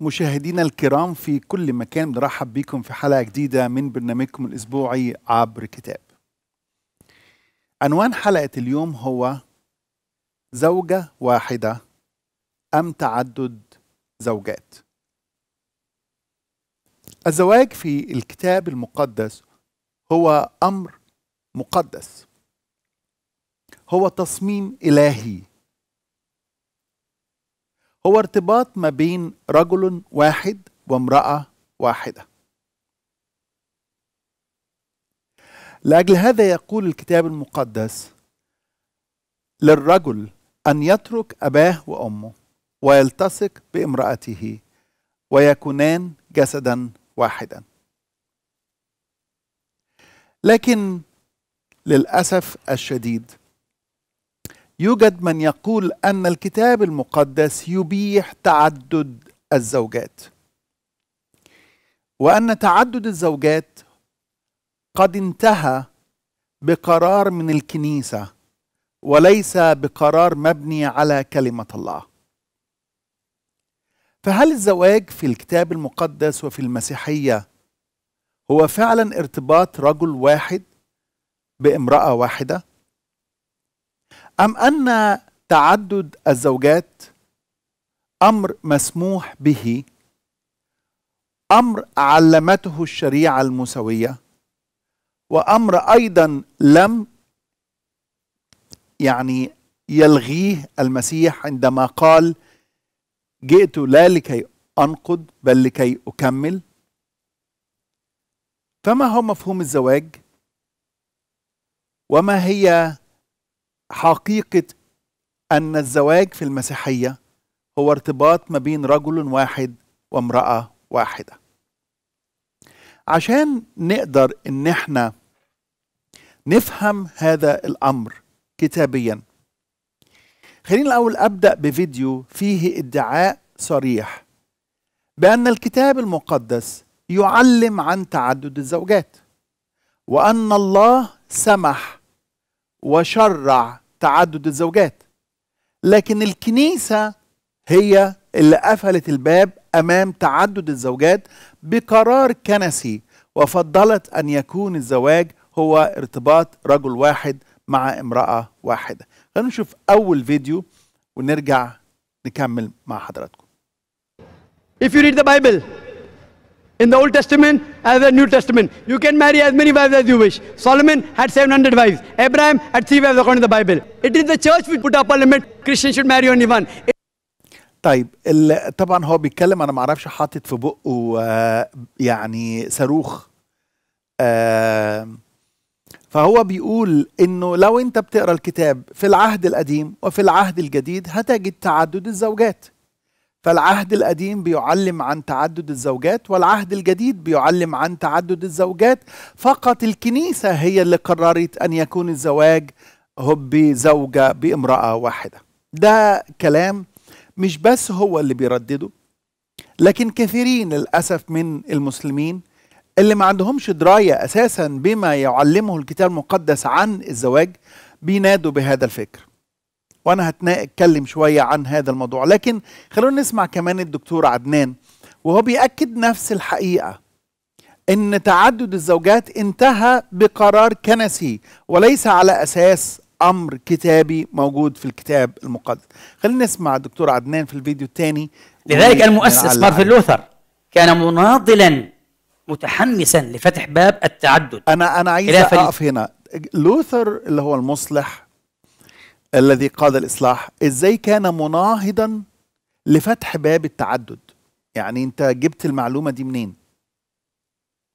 مشاهدينا الكرام في كل مكان بنرحب بكم في حلقة جديدة من برنامجكم الأسبوعي عبر كتاب عنوان حلقة اليوم هو زوجة واحدة أم تعدد زوجات الزواج في الكتاب المقدس هو أمر مقدس هو تصميم إلهي هو ارتباط ما بين رجل واحد وامرأة واحدة لأجل هذا يقول الكتاب المقدس للرجل أن يترك أباه وأمه ويلتصق بامرأته ويكونان جسدا واحدا لكن للأسف الشديد يوجد من يقول أن الكتاب المقدس يبيح تعدد الزوجات وأن تعدد الزوجات قد انتهى بقرار من الكنيسة وليس بقرار مبني على كلمة الله فهل الزواج في الكتاب المقدس وفي المسيحية هو فعلا ارتباط رجل واحد بامرأة واحدة؟ أم أن تعدد الزوجات أمر مسموح به أمر علمته الشريعة المسوية وأمر أيضا لم يعني يلغيه المسيح عندما قال جئت لا لكي أنقض بل لكي أكمل فما هو مفهوم الزواج وما هي حقيقه ان الزواج في المسيحيه هو ارتباط ما بين رجل واحد وامراه واحده عشان نقدر ان احنا نفهم هذا الامر كتابيا خلينا الاول ابدا بفيديو فيه ادعاء صريح بان الكتاب المقدس يعلم عن تعدد الزوجات وان الله سمح وشرع تعدد الزوجات لكن الكنيسة هي اللي قفلت الباب أمام تعدد الزوجات بقرار كنسي وفضلت أن يكون الزواج هو ارتباط رجل واحد مع امرأة واحدة خلينا نشوف أول فيديو ونرجع نكمل مع حضراتكم If you read the Bible in the Old Testament as the New Testament. You can marry as many wives as you wish. Solomon had 700 wives. Abraham had three wives according to the Bible. It is the church which put up a limit. Christians should marry only one. طيب طبعا هو بيتكلم انا ما اعرفش حاطط في بقه يعني صاروخ فهو بيقول انه لو انت بتقرا الكتاب في العهد القديم وفي العهد الجديد هتجد تعدد الزوجات فالعهد القديم بيعلم عن تعدد الزوجات والعهد الجديد بيعلم عن تعدد الزوجات فقط الكنيسة هي اللي قررت أن يكون الزواج هب زوجة بامرأة واحدة ده كلام مش بس هو اللي بيردده لكن كثيرين للأسف من المسلمين اللي ما عندهمش دراية أساسا بما يعلمه الكتاب المقدس عن الزواج بينادوا بهذا الفكر وانا هتكلم شويه عن هذا الموضوع لكن خلونا نسمع كمان الدكتور عدنان وهو بيأكد نفس الحقيقه ان تعدد الزوجات انتهى بقرار كنسي وليس على اساس امر كتابي موجود في الكتاب المقدس خلينا نسمع الدكتور عدنان في الفيديو الثاني لذلك المؤسس مارتن لوثر كان مناضلا متحمسا لفتح باب التعدد انا انا عايز اقف هنا لوثر اللي هو المصلح الذي قاد الإصلاح إزاي كان مناهضا لفتح باب التعدد يعني أنت جبت المعلومة دي منين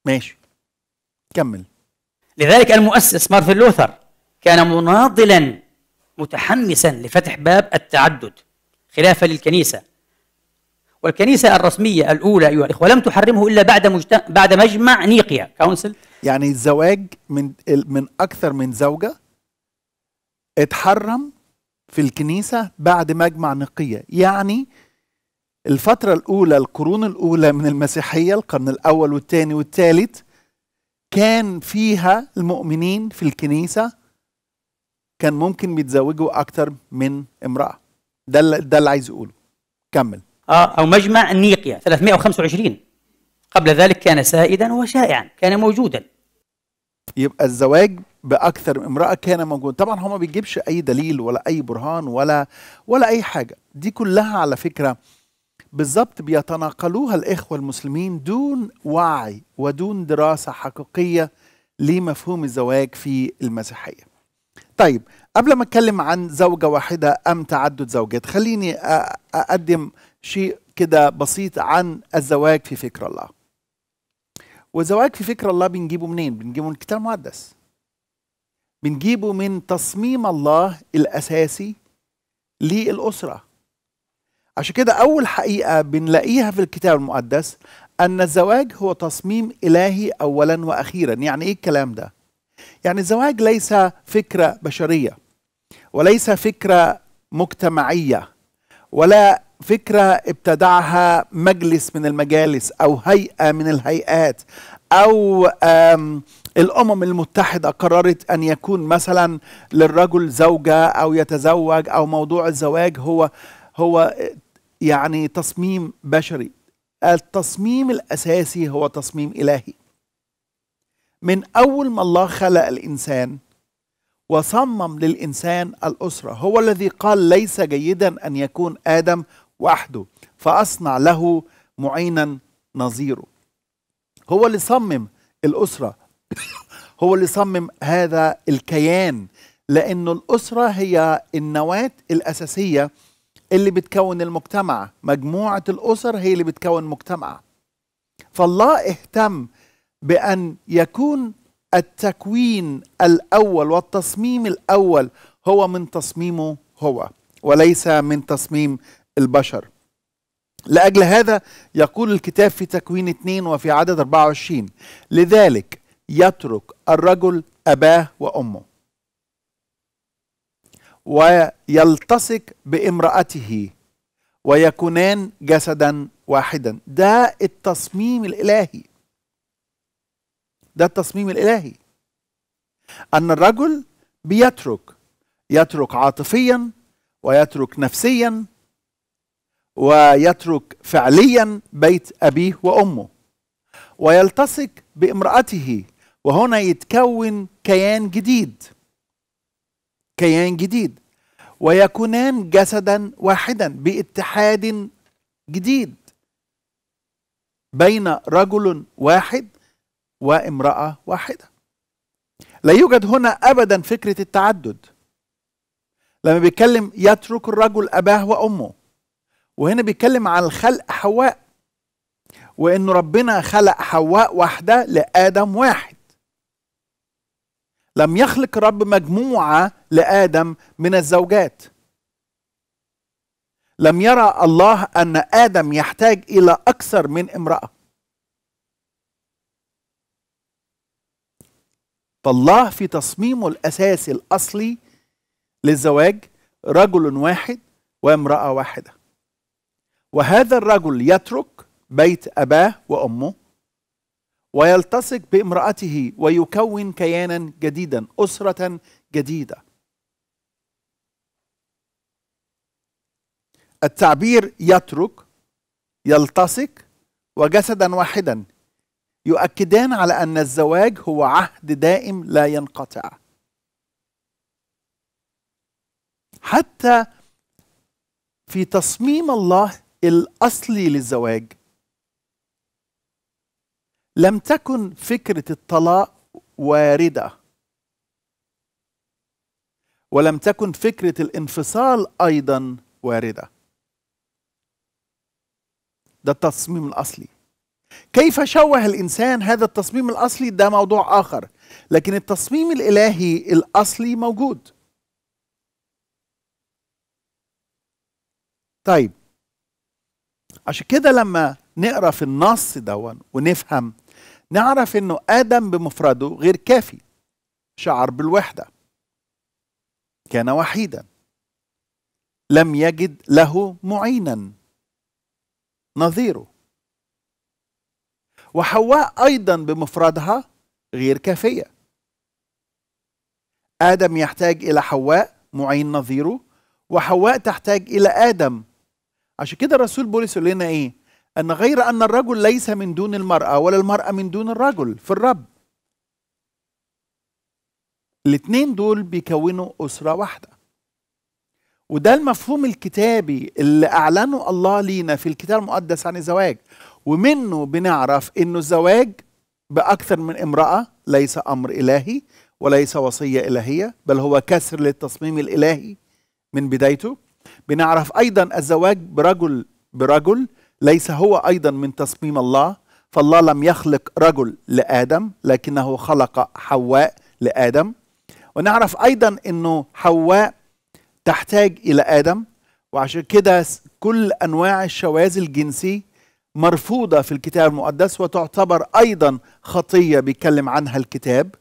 ماشي كمل لذلك المؤسس مارتن لوثر كان مناضلا متحمسا لفتح باب التعدد خلافا للكنيسة والكنيسة الرسمية الأولى أيها الإخوة لم تحرمه إلا بعد مجت... بعد مجمع نيقيا كونسل يعني الزواج من من أكثر من زوجة اتحرم في الكنيسة بعد مجمع نقية يعني الفترة الأولى القرون الأولى من المسيحية القرن الأول والثاني والثالث كان فيها المؤمنين في الكنيسة كان ممكن بيتزوجوا أكتر من امرأة ده اللي ده اللي عايز أقوله كمل آه أو مجمع النيقيا 325 قبل ذلك كان سائدا وشائعا كان موجودا يبقى الزواج باكثر من امراه كان موجود طبعا هو ما بيجيبش اي دليل ولا اي برهان ولا ولا اي حاجه دي كلها على فكره بالظبط بيتناقلوها الاخوه المسلمين دون وعي ودون دراسه حقيقيه لمفهوم الزواج في المسيحيه طيب قبل ما اتكلم عن زوجه واحده ام تعدد زوجات خليني اقدم شيء كده بسيط عن الزواج في فكر الله والزواج في فكر الله بنجيبه منين؟ بنجيبه من الكتاب المقدس. بنجيبه من تصميم الله الأساسي للأسرة. عشان كده أول حقيقة بنلاقيها في الكتاب المقدس أن الزواج هو تصميم إلهي أولا وأخيرا، يعني إيه الكلام ده؟ يعني الزواج ليس فكرة بشرية وليس فكرة مجتمعية ولا فكرة ابتدعها مجلس من المجالس أو هيئة من الهيئات أو الأمم المتحدة قررت أن يكون مثلا للرجل زوجة أو يتزوج أو موضوع الزواج هو هو يعني تصميم بشري التصميم الأساسي هو تصميم إلهي من أول ما الله خلق الإنسان وصمم للإنسان الأسرة هو الذي قال ليس جيدا أن يكون آدم وحده فأصنع له معينا نظيره هو اللي صمم الأسرة هو اللي صمم هذا الكيان لأنه الأسرة هي النواة الأساسية اللي بتكون المجتمع مجموعة الأسر هي اللي بتكون مجتمع فالله اهتم بأن يكون التكوين الأول والتصميم الأول هو من تصميمه هو وليس من تصميم البشر لأجل هذا يقول الكتاب في تكوين 2 وفي عدد 24 لذلك يترك الرجل أباه وأمه ويلتصق بامرأته ويكونان جسدا واحدا ده التصميم الإلهي ده التصميم الإلهي أن الرجل بيترك يترك عاطفيا ويترك نفسيا ويترك فعليا بيت أبيه وأمه ويلتصق بامرأته وهنا يتكون كيان جديد كيان جديد ويكونان جسدا واحدا باتحاد جديد بين رجل واحد وامرأة واحدة لا يوجد هنا أبدا فكرة التعدد لما بيتكلم يترك الرجل أباه وأمه وهنا بيتكلم عن الخلق حواء وإن ربنا خلق حواء واحدة لآدم واحد لم يخلق رب مجموعة لآدم من الزوجات لم يرى الله أن آدم يحتاج إلى أكثر من امرأة فالله في تصميمه الأساسي الأصلي للزواج رجل واحد وامرأة واحدة وهذا الرجل يترك بيت أباه وأمه ويلتصق بامرأته ويكون كيانا جديدا أسرة جديدة التعبير يترك يلتصق وجسدا واحدا يؤكدان على أن الزواج هو عهد دائم لا ينقطع حتى في تصميم الله الاصلي للزواج لم تكن فكره الطلاق وارده ولم تكن فكره الانفصال ايضا وارده ده التصميم الاصلي كيف شوه الانسان هذا التصميم الاصلي ده موضوع اخر لكن التصميم الالهي الاصلي موجود طيب عشان كده لما نقرا في النص ده ونفهم نعرف انه ادم بمفرده غير كافي شعر بالوحده كان وحيدا لم يجد له معينا نظيره وحواء ايضا بمفردها غير كافيه ادم يحتاج الى حواء معين نظيره وحواء تحتاج الى ادم عشان كده الرسول بولس يقول لنا ايه ان غير ان الرجل ليس من دون المراه ولا المراه من دون الرجل في الرب الاثنين دول بيكونوا اسره واحده وده المفهوم الكتابي اللي اعلنه الله لينا في الكتاب المقدس عن الزواج ومنه بنعرف انه الزواج باكثر من امراه ليس امر الهي وليس وصيه الهيه بل هو كسر للتصميم الالهي من بدايته بنعرف أيضا الزواج برجل برجل ليس هو أيضا من تصميم الله فالله لم يخلق رجل لآدم لكنه خلق حواء لآدم ونعرف أيضا أنه حواء تحتاج إلى آدم وعشان كده كل أنواع الشواذ الجنسي مرفوضة في الكتاب المقدس وتعتبر أيضا خطية بيتكلم عنها الكتاب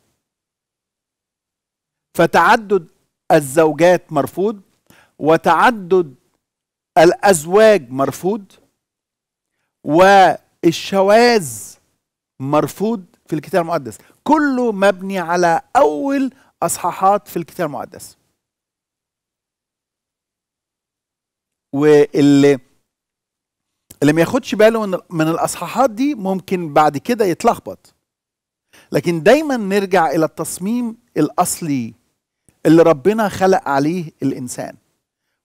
فتعدد الزوجات مرفوض وتعدد الازواج مرفوض والشواذ مرفوض في الكتاب المقدس كله مبني على اول اصحاحات في الكتاب المقدس واللي اللي ما ياخدش باله من الاصحاحات دي ممكن بعد كده يتلخبط لكن دايما نرجع الى التصميم الاصلي اللي ربنا خلق عليه الانسان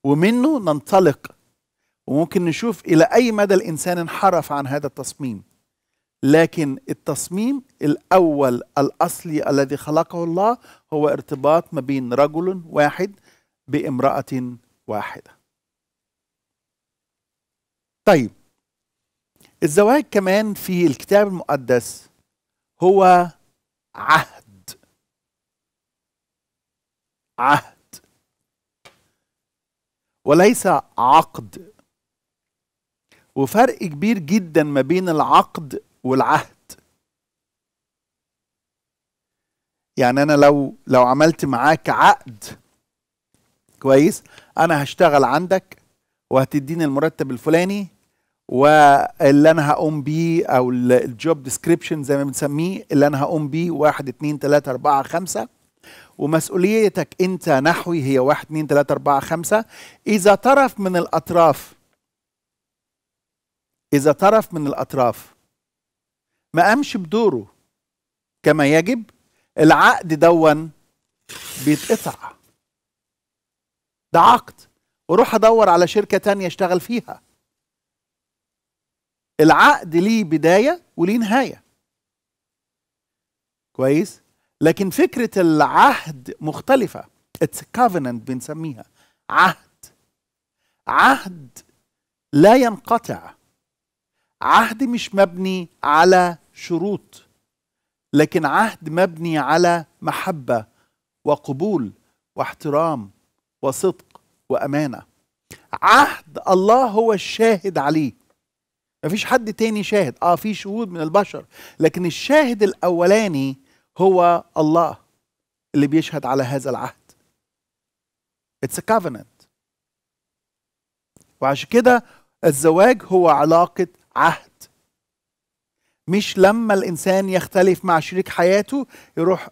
ومنه ننطلق وممكن نشوف إلى أي مدى الإنسان انحرف عن هذا التصميم لكن التصميم الأول الأصلي الذي خلقه الله هو ارتباط ما بين رجل واحد بامرأة واحدة طيب الزواج كمان في الكتاب المقدس هو عهد عهد وليس عقد وفرق كبير جدا ما بين العقد والعهد يعني انا لو لو عملت معاك عقد كويس انا هشتغل عندك وهتديني المرتب الفلاني واللي انا هقوم بيه او الجوب ديسكريبشن زي ما بنسميه اللي انا هقوم بيه واحد اتنين تلاته اربعه خمسه ومسؤوليتك أنت نحوي هي 1 2 3 4 5 إذا طرف من الأطراف إذا طرف من الأطراف ما قامش بدوره كما يجب العقد دون بيتقطع ده عقد وروح أدور على شركة تانية أشتغل فيها العقد ليه بداية وليه نهاية كويس لكن فكرة العهد مختلفة a covenant بنسميها عهد عهد لا ينقطع عهد مش مبني على شروط لكن عهد مبني على محبة وقبول واحترام وصدق وأمانة عهد الله هو الشاهد عليه مفيش حد تاني شاهد اه في شهود من البشر لكن الشاهد الأولاني هو الله اللي بيشهد على هذا العهد It's a covenant وعشان كده الزواج هو علاقة عهد مش لما الإنسان يختلف مع شريك حياته يروح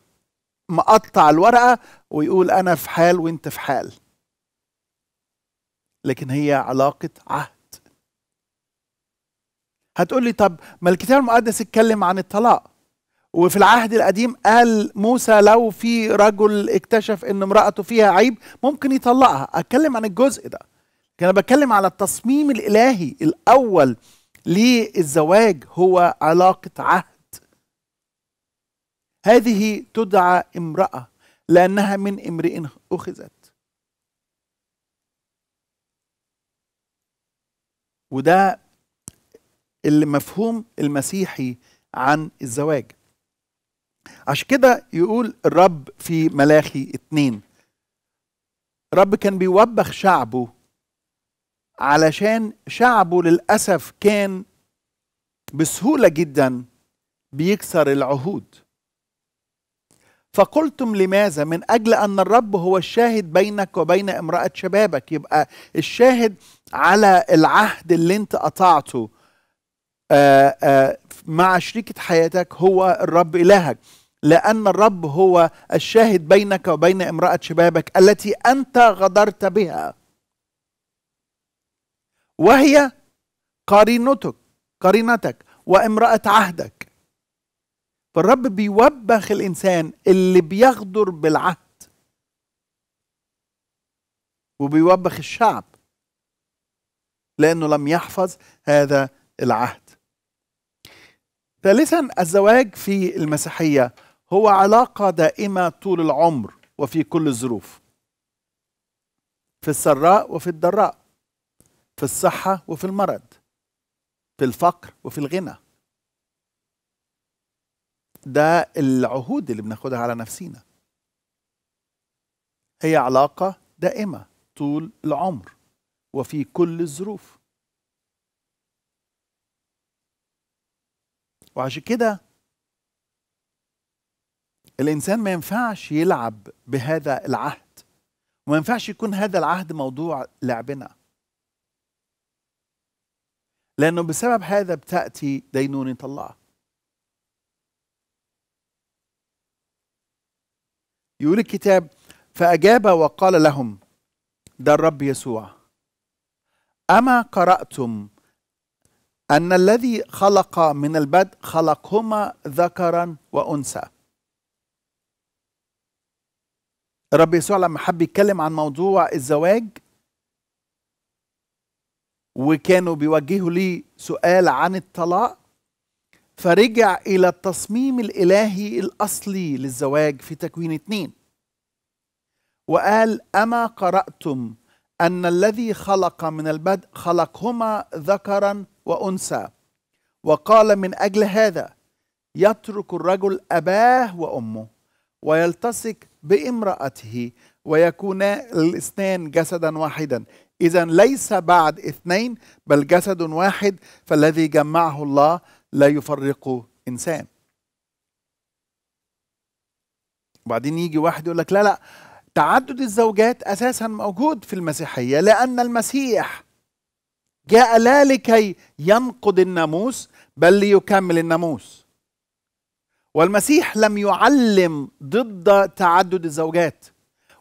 مقطع الورقة ويقول أنا في حال وأنت في حال لكن هي علاقة عهد هتقول لي طب ما الكتاب المقدس اتكلم عن الطلاق وفي العهد القديم قال موسى لو في رجل اكتشف ان امرأته فيها عيب ممكن يطلقها اتكلم عن الجزء ده كان بتكلم على التصميم الالهي الاول للزواج هو علاقة عهد هذه تدعى امرأة لأنها من امرئ أخذت وده المفهوم المسيحي عن الزواج عشان كده يقول الرب في ملاخي اتنين الرب كان بيوبخ شعبه علشان شعبه للأسف كان بسهولة جدا بيكسر العهود فقلتم لماذا من أجل أن الرب هو الشاهد بينك وبين امرأة شبابك يبقى الشاهد على العهد اللي انت قطعته آآ آه، آآ آه، مع شريكة حياتك هو الرب إلهك لأن الرب هو الشاهد بينك وبين امرأة شبابك التي أنت غدرت بها وهي قرينتك قرينتك وامرأة عهدك فالرب بيوبخ الإنسان اللي بيغدر بالعهد وبيوبخ الشعب لأنه لم يحفظ هذا العهد ثالثا الزواج في المسيحيه هو علاقه دائمه طول العمر وفي كل الظروف في السراء وفي الضراء في الصحه وفي المرض في الفقر وفي الغنى ده العهود اللي بناخدها على نفسينا هي علاقه دائمه طول العمر وفي كل الظروف وعشان كده الانسان ما ينفعش يلعب بهذا العهد وما ينفعش يكون هذا العهد موضوع لعبنا لانه بسبب هذا بتاتي دينونه الله يقول الكتاب فاجاب وقال لهم ده الرب يسوع اما قراتم أن الذي خلق من البدء خلقهما ذكرا وأنثى الرب يسوع لما حب يتكلم عن موضوع الزواج وكانوا بيوجهوا ليه سؤال عن الطلاق فرجع إلى التصميم الإلهي الأصلي للزواج في تكوين اتنين وقال أما قرأتم أن الذي خلق من البدء خلقهما ذكرا وأنثى وقال من أجل هذا يترك الرجل أباه وأمه ويلتصق بامرأته ويكونا الاثنان جسدا واحدا إذا ليس بعد اثنين بل جسد واحد فالذي جمعه الله لا يفرقه إنسان وبعدين يجي واحد يقول لك لا لا تعدد الزوجات اساسا موجود في المسيحيه لان المسيح جاء لا لكي ينقض الناموس بل ليكمل الناموس والمسيح لم يعلم ضد تعدد الزوجات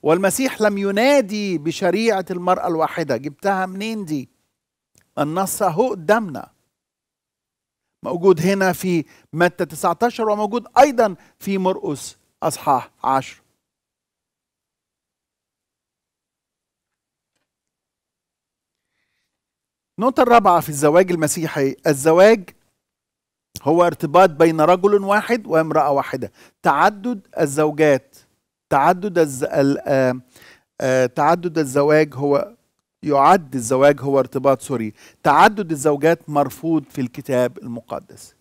والمسيح لم ينادي بشريعة المرأة الواحدة جبتها منين دي النص أهو قدامنا موجود هنا في متى 19 وموجود أيضا في مرقس أصحاح 10 النقطة الرابعة في الزواج المسيحي الزواج هو ارتباط بين رجل واحد وامرأة واحدة تعدد الزوجات تعدد الز... ال... آ... تعدد الزواج هو يعد الزواج هو ارتباط سوري تعدد الزوجات مرفوض في الكتاب المقدس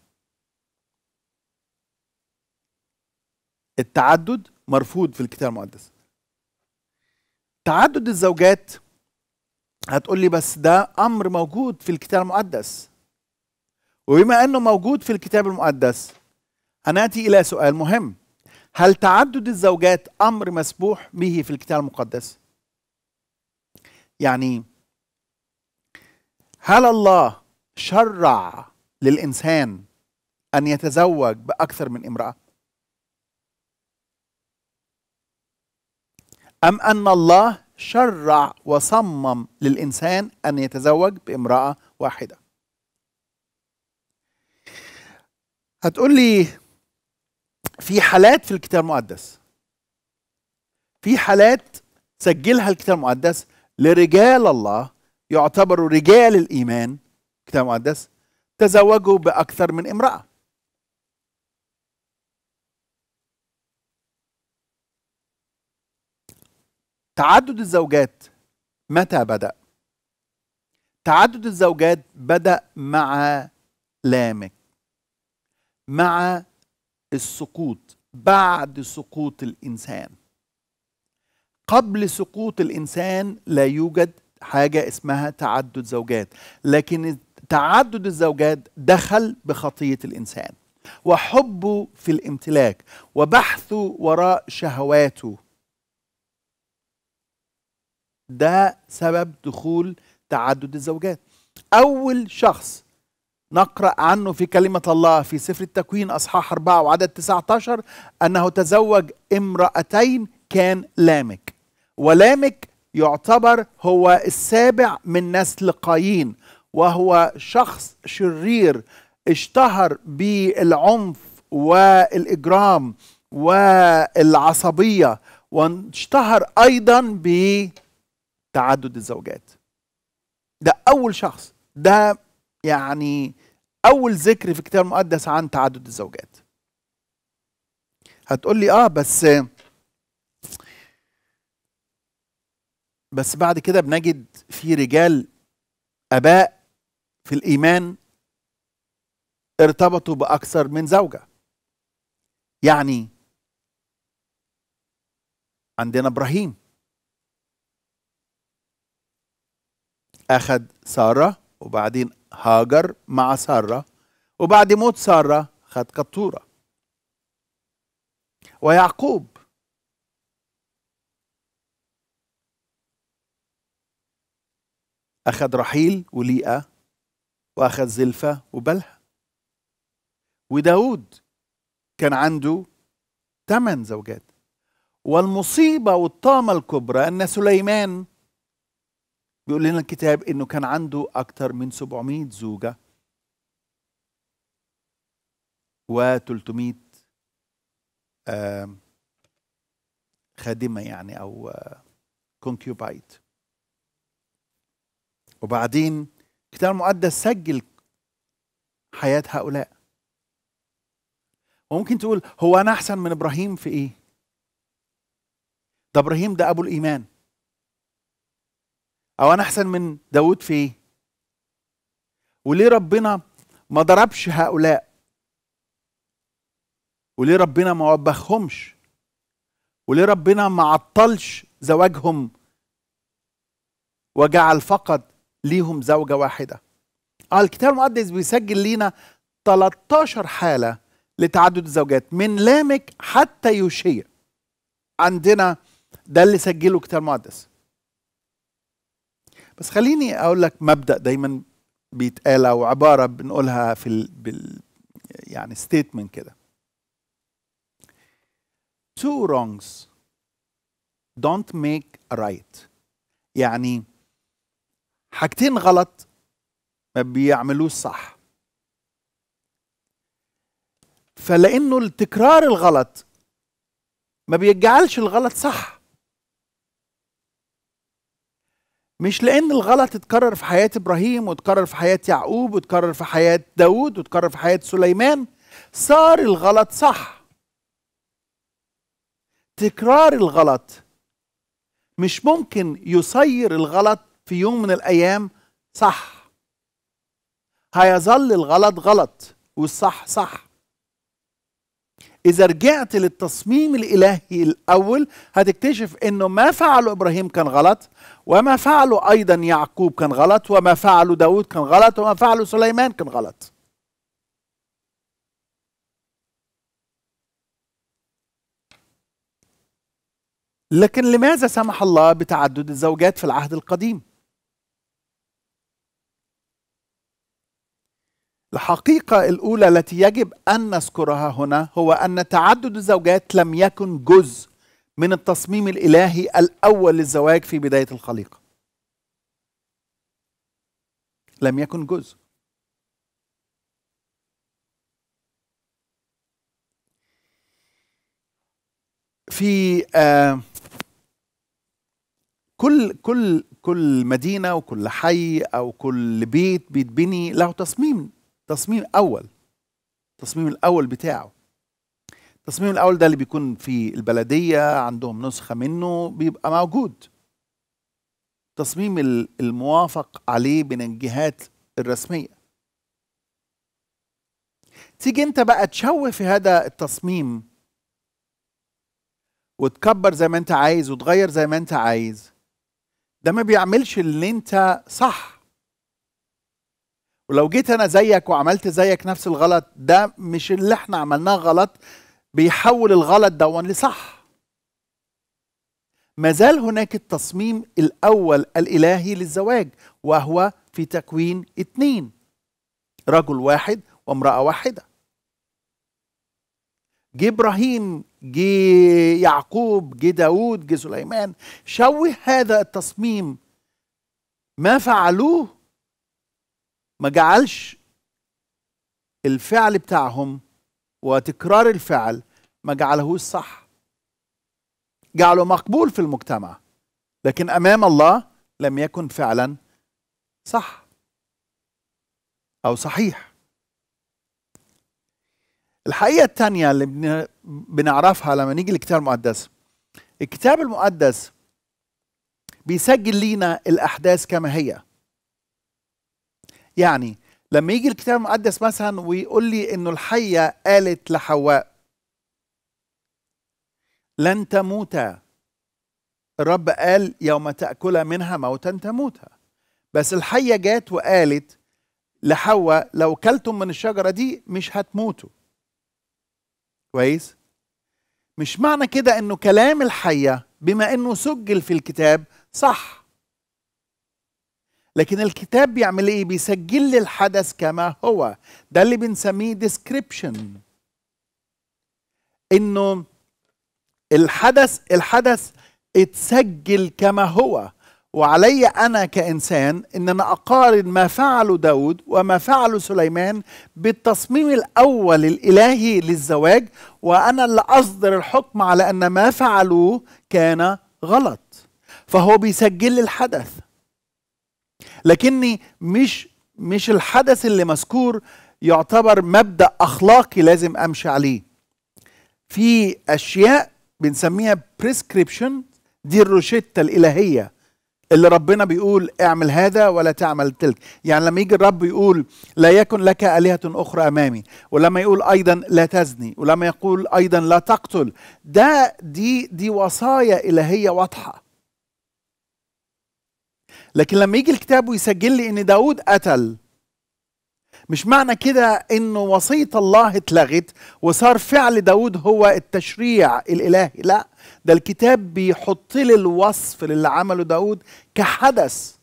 التعدد مرفوض في الكتاب المقدس تعدد الزوجات هتقول لي بس ده امر موجود في الكتاب المقدس وبما انه موجود في الكتاب المقدس هناتي الى سؤال مهم هل تعدد الزوجات امر مسموح به في الكتاب المقدس يعني هل الله شرع للانسان ان يتزوج باكثر من امراه ام ان الله شرع وصمم للإنسان أن يتزوج بامرأة واحدة هتقول لي في حالات في الكتاب المقدس في حالات سجلها الكتاب المقدس لرجال الله يعتبروا رجال الإيمان الكتاب المقدس تزوجوا بأكثر من امرأة تعدد الزوجات متى بدأ؟ تعدد الزوجات بدأ مع لامك مع السقوط بعد سقوط الإنسان قبل سقوط الإنسان لا يوجد حاجة اسمها تعدد زوجات لكن تعدد الزوجات دخل بخطية الإنسان وحبه في الامتلاك وبحثه وراء شهواته ده سبب دخول تعدد الزوجات أول شخص نقرأ عنه في كلمة الله في سفر التكوين أصحاح 4 وعدد 19 أنه تزوج امرأتين كان لامك ولامك يعتبر هو السابع من نسل قايين وهو شخص شرير اشتهر بالعنف والإجرام والعصبية واشتهر أيضا ب تعدد الزوجات ده أول شخص ده يعني أول ذكر في الكتاب المقدس عن تعدد الزوجات هتقول لي آه بس بس بعد كده بنجد في رجال آباء في الإيمان ارتبطوا بأكثر من زوجة يعني عندنا إبراهيم أخذ سارة وبعدين هاجر مع سارة وبعد موت سارة خد قطورة ويعقوب أخذ رحيل وليئة وأخذ زلفة وبلها وداود كان عنده ثمان زوجات والمصيبة والطامة الكبرى أن سليمان بيقول لنا الكتاب انه كان عنده اكثر من 700 زوجه و300 خادمه يعني او كونكيوبايت وبعدين الكتاب المقدس سجل حياه هؤلاء وممكن تقول هو انا احسن من ابراهيم في ايه ده ابراهيم ده ابو الايمان او انا احسن من داود في ايه وليه ربنا ما ضربش هؤلاء وليه ربنا ما وبخهمش وليه ربنا ما عطلش زواجهم وجعل فقط ليهم زوجة واحدة آه الكتاب المقدس بيسجل لينا 13 حالة لتعدد الزوجات من لامك حتى يوشيا عندنا ده اللي سجله الكتاب المقدس بس خليني اقول لك مبدا دايما بيتقال او عباره بنقولها في ال... بال... يعني ستيتمنت كده two wrongs don't make a right يعني حاجتين غلط ما بيعملوش صح فلانه التكرار الغلط ما بيجعلش الغلط صح مش لان الغلط اتكرر في حياه ابراهيم واتكرر في حياه يعقوب واتكرر في حياه داود واتكرر في حياه سليمان صار الغلط صح تكرار الغلط مش ممكن يصير الغلط في يوم من الايام صح هيظل الغلط غلط والصح صح إذا رجعت للتصميم الإلهي الأول هتكتشف إنه ما فعله إبراهيم كان غلط وما فعله أيضا يعقوب كان غلط وما فعله داود كان غلط وما فعله سليمان كان غلط لكن لماذا سمح الله بتعدد الزوجات في العهد القديم؟ الحقيقة الأولى التي يجب أن نذكرها هنا هو أن تعدد الزوجات لم يكن جزء من التصميم الإلهي الأول للزواج في بداية الخليقة. لم يكن جزء. في آه، كل كل كل مدينه وكل حي او كل بيت بيتبني له تصميم تصميم اول التصميم الاول بتاعه التصميم الاول ده اللي بيكون في البلديه عندهم نسخه منه بيبقى موجود تصميم الموافق عليه من الجهات الرسميه تيجي انت بقى تشوه في هذا التصميم وتكبر زي ما انت عايز وتغير زي ما انت عايز ده ما بيعملش اللي انت صح ولو جيت انا زيك وعملت زيك نفس الغلط ده مش اللي احنا عملناه غلط بيحول الغلط دون لصح ما زال هناك التصميم الاول الالهي للزواج وهو في تكوين اثنين رجل واحد وامراه واحده جه ابراهيم جه يعقوب جه داود جه سليمان شوه هذا التصميم ما فعلوه ما جعلش الفعل بتاعهم وتكرار الفعل ما جعلهوش صح جعله مقبول في المجتمع لكن امام الله لم يكن فعلا صح او صحيح الحقيقه الثانيه اللي بنعرفها لما نيجي للكتاب المقدس الكتاب المقدس بيسجل لينا الاحداث كما هي يعني لما يجي الكتاب المقدس مثلا ويقول لي انه الحيه قالت لحواء لن تموتا الرب قال يوم تاكل منها موتا تموتا بس الحيه جات وقالت لحواء لو كلتم من الشجره دي مش هتموتوا كويس مش معنى كده انه كلام الحيه بما انه سجل في الكتاب صح لكن الكتاب بيعمل ايه بيسجل لي الحدث كما هو ده اللي بنسميه ديسكريبشن انه الحدث الحدث اتسجل كما هو وعلي انا كانسان ان انا اقارن ما فعله داود وما فعله سليمان بالتصميم الاول الالهي للزواج وانا اللي اصدر الحكم على ان ما فعلوه كان غلط فهو بيسجل الحدث لكني مش مش الحدث اللي مذكور يعتبر مبدا اخلاقي لازم امشي عليه في اشياء بنسميها بريسكريبشن دي الروشته الالهيه اللي ربنا بيقول اعمل هذا ولا تعمل تلك يعني لما يجي الرب يقول لا يكن لك آلهة أخرى أمامي ولما يقول أيضا لا تزني ولما يقول أيضا لا تقتل ده دي دي وصايا إلهية واضحة لكن لما يجي الكتاب ويسجل لي ان داود قتل مش معنى كده انه وصية الله اتلغت وصار فعل داود هو التشريع الالهي لا ده الكتاب بيحط لي الوصف للي عمله داود كحدث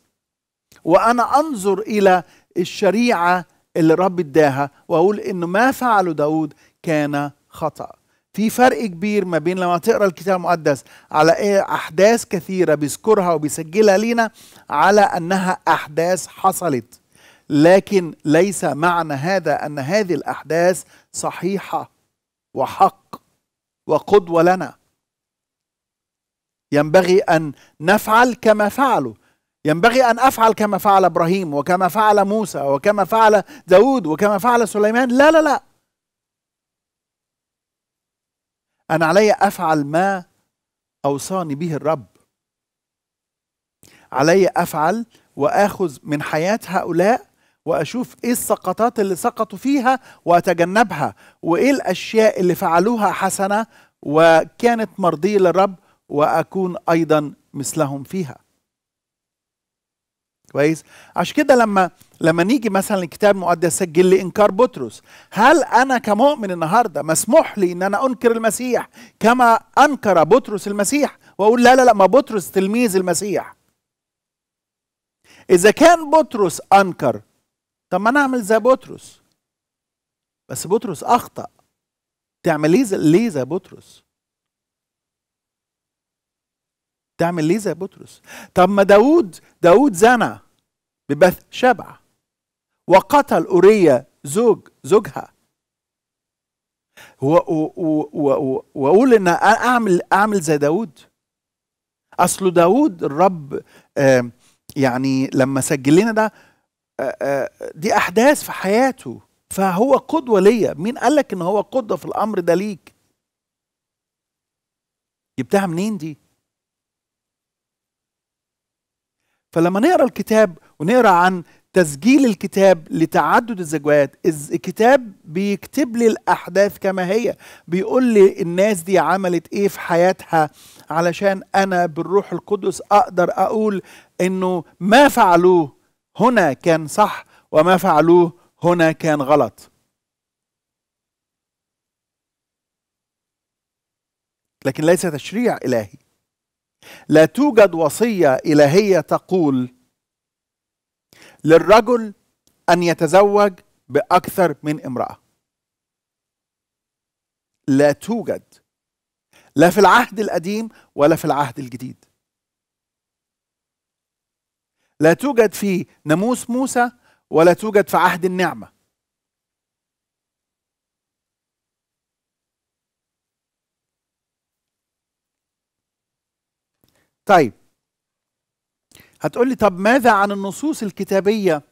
وانا انظر الى الشريعة اللي رب اداها واقول انه ما فعله داود كان خطأ في فرق كبير ما بين لما تقرا الكتاب المقدس على ايه احداث كثيره بيذكرها وبيسجلها لينا على انها احداث حصلت لكن ليس معنى هذا ان هذه الاحداث صحيحه وحق وقدوه لنا ينبغي ان نفعل كما فعلوا ينبغي ان افعل كما فعل ابراهيم وكما فعل موسى وكما فعل داود وكما فعل سليمان لا لا لا أنا علي أفعل ما أوصاني به الرب علي أفعل وآخذ من حياة هؤلاء واشوف ايه السقطات اللي سقطوا فيها واتجنبها وايه الاشياء اللي فعلوها حسنه وكانت مرضيه للرب واكون ايضا مثلهم فيها كويس عشان كده لما لما نيجي مثلا الكتاب المقدس سجل لي انكار بطرس هل انا كمؤمن النهارده مسموح لي ان انا انكر المسيح كما انكر بطرس المسيح واقول لا لا لا ما بطرس تلميذ المسيح اذا كان بطرس انكر طب ما انا اعمل زي بطرس بس بطرس اخطا تعمل ليه زي ليه زي بطرس تعمل ليه زي بطرس طب ما داود داود زنى ببث شبع وقتل أوريا زوج زوجها واقول ان اعمل اعمل زي داود اصل داود الرب يعني لما سجل لنا ده دي احداث في حياته فهو قدوه ليا مين قال لك ان هو قدوه في الامر ده ليك جبتها منين دي فلما نقرا الكتاب ونقرا عن تسجيل الكتاب لتعدد الزواج الكتاب بيكتب لي الاحداث كما هي بيقول لي الناس دي عملت ايه في حياتها علشان انا بالروح القدس اقدر اقول انه ما فعلوه هنا كان صح وما فعلوه هنا كان غلط لكن ليس تشريع الهي لا توجد وصيه الهيه تقول للرجل ان يتزوج باكثر من امراه لا توجد لا في العهد القديم ولا في العهد الجديد لا توجد في ناموس موسى ولا توجد في عهد النعمه طيب هتقول لي طب ماذا عن النصوص الكتابية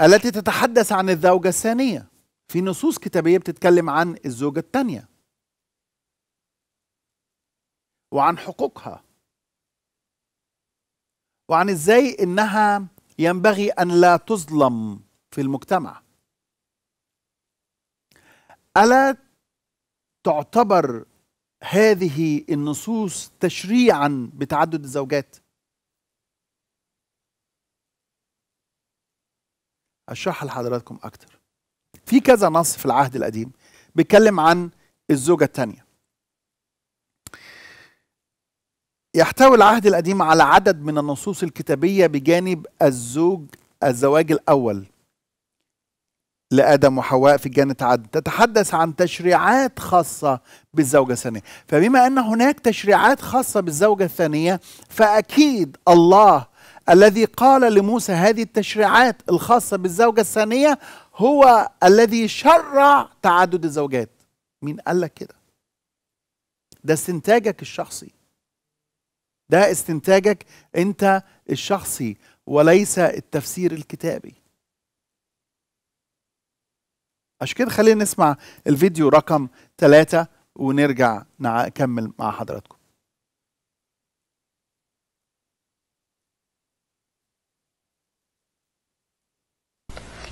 التي تتحدث عن الزوجة الثانية في نصوص كتابية بتتكلم عن الزوجة الثانية وعن حقوقها وعن ازاي انها ينبغي ان لا تظلم في المجتمع الا تعتبر هذه النصوص تشريعا بتعدد الزوجات اشرحها لحضراتكم اكتر في كذا نص في العهد القديم بيتكلم عن الزوجه الثانيه يحتوي العهد القديم على عدد من النصوص الكتابيه بجانب الزوج الزواج الاول لادم وحواء في جنه عدن تتحدث عن تشريعات خاصه بالزوجه الثانيه فبما ان هناك تشريعات خاصه بالزوجه الثانيه فاكيد الله الذي قال لموسى هذه التشريعات الخاصه بالزوجه الثانيه هو الذي شرع تعدد الزوجات مين قال لك كده ده استنتاجك الشخصي ده استنتاجك انت الشخصي وليس التفسير الكتابي عشان كده خلينا نسمع الفيديو رقم ثلاثة ونرجع نكمل مع حضراتكم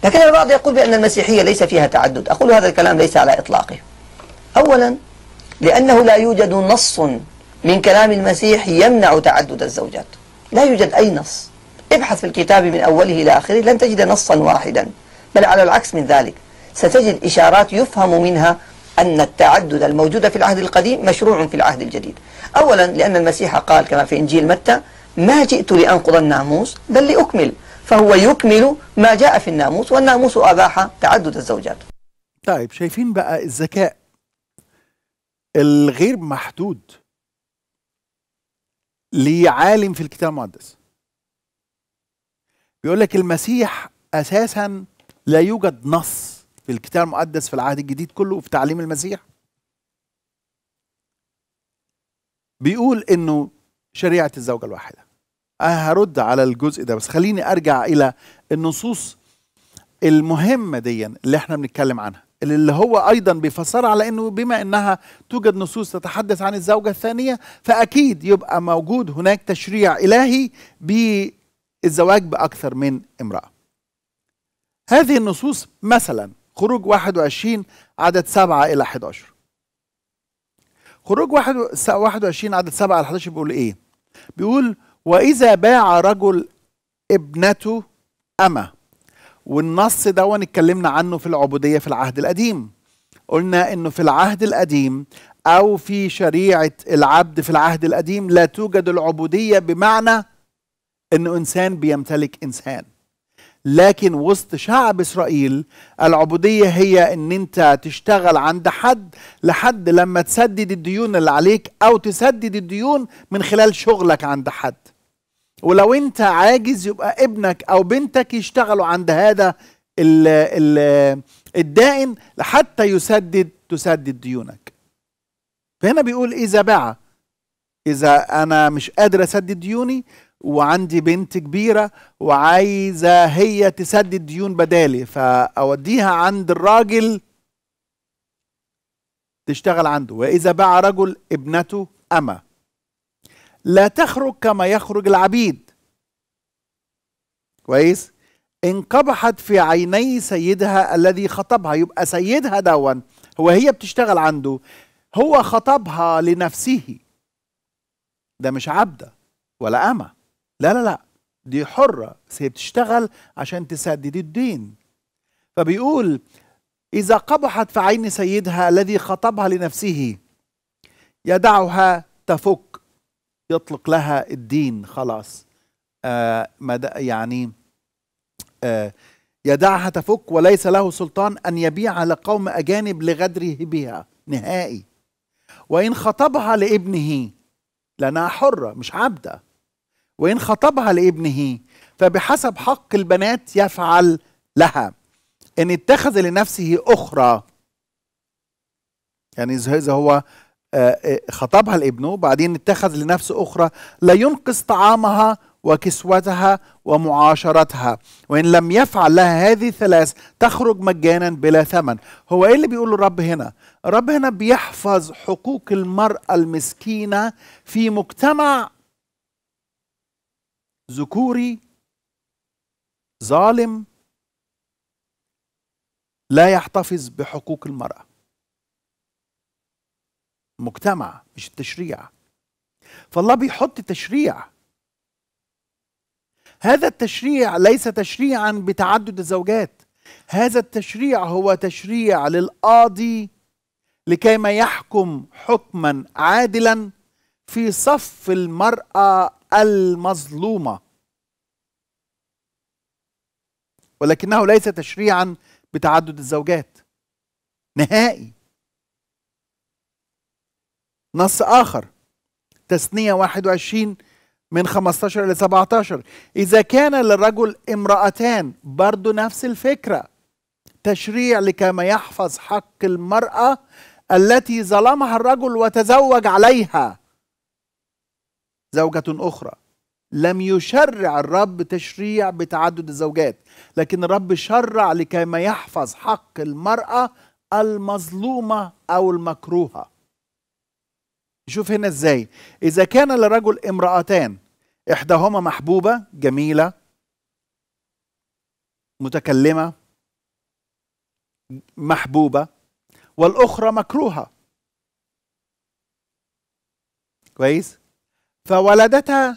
لكن البعض يقول بأن المسيحية ليس فيها تعدد أقول هذا الكلام ليس على إطلاقه أولا لأنه لا يوجد نص من كلام المسيح يمنع تعدد الزوجات لا يوجد أي نص ابحث في الكتاب من أوله إلى آخره لن تجد نصا واحدا بل على العكس من ذلك ستجد إشارات يفهم منها أن التعدد الموجود في العهد القديم مشروع في العهد الجديد أولا لأن المسيح قال كما في إنجيل متى ما جئت لأنقض الناموس بل لأكمل فهو يكمل ما جاء في الناموس والناموس أباح تعدد الزوجات طيب شايفين بقى الذكاء الغير محدود لعالم في الكتاب المقدس بيقول لك المسيح أساسا لا يوجد نص في الكتاب المقدس في العهد الجديد كله وفي تعليم المسيح بيقول انه شريعه الزوجه الواحده هرد على الجزء ده بس خليني ارجع الى النصوص المهمه دي اللي احنا بنتكلم عنها اللي هو ايضا بيفسر على انه بما انها توجد نصوص تتحدث عن الزوجه الثانيه فاكيد يبقى موجود هناك تشريع الهي بالزواج باكثر من امراه هذه النصوص مثلا خروج 21 عدد 7 إلى 11 خروج 21 عدد 7 إلى 11 بيقول إيه؟ بيقول وإذا باع رجل ابنته أما والنص ده اتكلمنا عنه في العبودية في العهد القديم قلنا انه في العهد القديم او في شريعه العبد في العهد القديم لا توجد العبوديه بمعنى انه انسان بيمتلك انسان لكن وسط شعب اسرائيل العبوديه هي ان انت تشتغل عند حد لحد لما تسدد الديون اللي عليك او تسدد الديون من خلال شغلك عند حد ولو انت عاجز يبقى ابنك او بنتك يشتغلوا عند هذا ال ال الدائن لحتى يسدد تسدد ديونك فهنا بيقول اذا باع اذا انا مش قادر اسدد ديوني وعندي بنت كبيرة وعايزة هي تسدد ديون بدالي فأوديها عند الراجل تشتغل عنده وإذا باع رجل ابنته أما لا تخرج كما يخرج العبيد كويس انقبحت في عيني سيدها الذي خطبها يبقى سيدها دون هو هي بتشتغل عنده هو خطبها لنفسه ده مش عبده ولا أمه لا لا لا دي حرة بس هي بتشتغل عشان تسدد الدين فبيقول إذا قبحت في عين سيدها الذي خطبها لنفسه يدعها تفك يطلق لها الدين خلاص آه يعني آه يدعها تفك وليس له سلطان أن يبيع لقوم أجانب لغدره بها نهائي وإن خطبها لابنه لأنها حرة مش عبدة وإن خطبها لابنه فبحسب حق البنات يفعل لها إن اتخذ لنفسه أخرى يعني إذا هو آه، آه، خطبها لابنه بعدين اتخذ لنفسه أخرى لا ينقص طعامها وكسوتها ومعاشرتها وإن لم يفعل لها هذه الثلاث تخرج مجانا بلا ثمن هو إيه اللي بيقوله الرب هنا الرب هنا بيحفظ حقوق المرأة المسكينة في مجتمع ذكوري ظالم لا يحتفظ بحقوق المرأة مجتمع مش التشريع فالله بيحط تشريع هذا التشريع ليس تشريعا بتعدد الزوجات هذا التشريع هو تشريع للقاضي لكيما يحكم حكما عادلا في صف المرأة المظلومه ولكنه ليس تشريعا بتعدد الزوجات نهائي نص آخر تثنية 21 من 15 إلى 17 إذا كان للرجل امرأتان برضو نفس الفكرة تشريع لكما يحفظ حق المرأة التي ظلمها الرجل وتزوج عليها زوجة أخرى لم يشرع الرب تشريع بتعدد الزوجات لكن الرب شرع ما يحفظ حق المرأة المظلومة أو المكروهة شوف هنا ازاي إذا كان لرجل امرأتان إحداهما محبوبة جميلة متكلمة محبوبة والأخرى مكروهة كويس فولدتا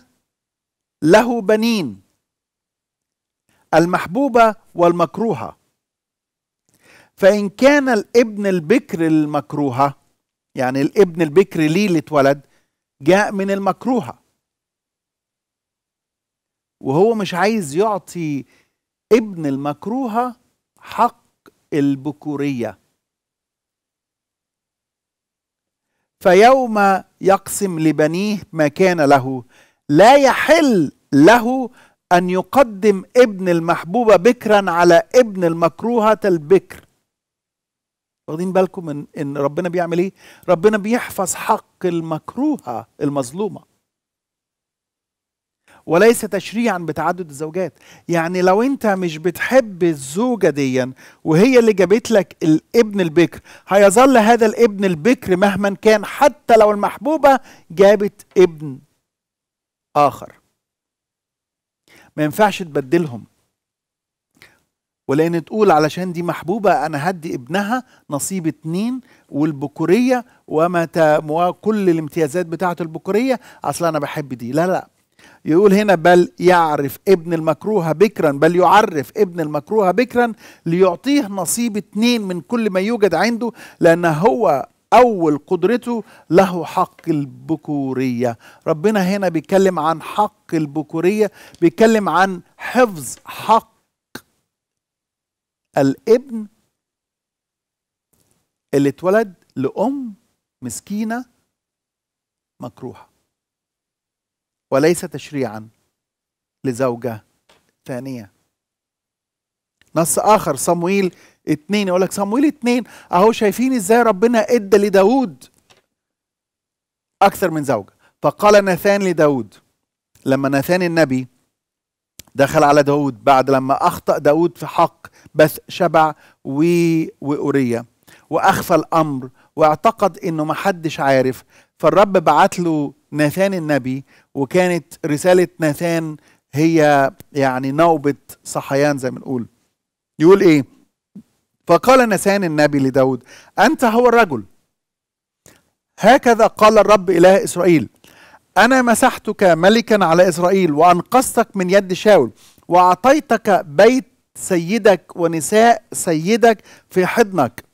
له بنين المحبوبه والمكروهه فان كان الابن البكر المكروهه يعني الابن البكر ليه اللي اتولد جاء من المكروهه وهو مش عايز يعطي ابن المكروهه حق البكوريه فيوم يقسم لبنيه ما كان له لا يحل له أن يقدم ابن المحبوبة بكرا على ابن المكروهة البكر واخدين بالكم من إن ربنا بيعمل إيه؟ ربنا بيحفظ حق المكروهة المظلومة وليس تشريعا بتعدد الزوجات يعني لو انت مش بتحب الزوجة ديا وهي اللي جابت لك الابن البكر هيظل هذا الابن البكر مهما كان حتى لو المحبوبة جابت ابن آخر ما ينفعش تبدلهم ولان تقول علشان دي محبوبه انا هدي ابنها نصيب اتنين والبكوريه وما وكل الامتيازات بتاعه البكوريه اصل انا بحب دي لا لا يقول هنا بل يعرف ابن المكروه بكرا بل يعرف ابن المكروه بكرا ليعطيه نصيب اتنين من كل ما يوجد عنده لأن هو أول قدرته له حق البكورية ربنا هنا بيتكلم عن حق البكورية بيتكلم عن حفظ حق الابن اللي اتولد لأم مسكينة مكروهة وليس تشريعا لزوجة ثانية نص آخر صمويل اتنين يقول لك صمويل اتنين أهو شايفين إزاي ربنا إدى لداود أكثر من زوجة فقال ناثان لداود لما ناثان النبي دخل على داود بعد لما أخطأ داود في حق بث شبع و... وأخفى الأمر واعتقد إنه محدش عارف فالرب بعت له ناثان النبي وكانت رسالة ناثان هي يعني نوبة صحيان زي ما نقول يقول ايه فقال ناثان النبي لداود أنت هو الرجل هكذا قال الرب إله إسرائيل أنا مسحتك ملكا على إسرائيل وأنقذتك من يد شاول وأعطيتك بيت سيدك ونساء سيدك في حضنك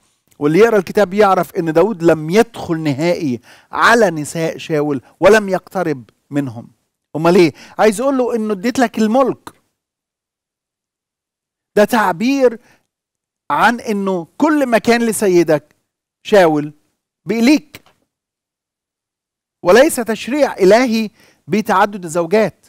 واللي يقرا الكتاب يعرف ان داود لم يدخل نهائي على نساء شاول ولم يقترب منهم امال ايه عايز اقول له انه اديت لك الملك ده تعبير عن انه كل ما كان لسيدك شاول بإليك وليس تشريع إلهي بتعدد الزوجات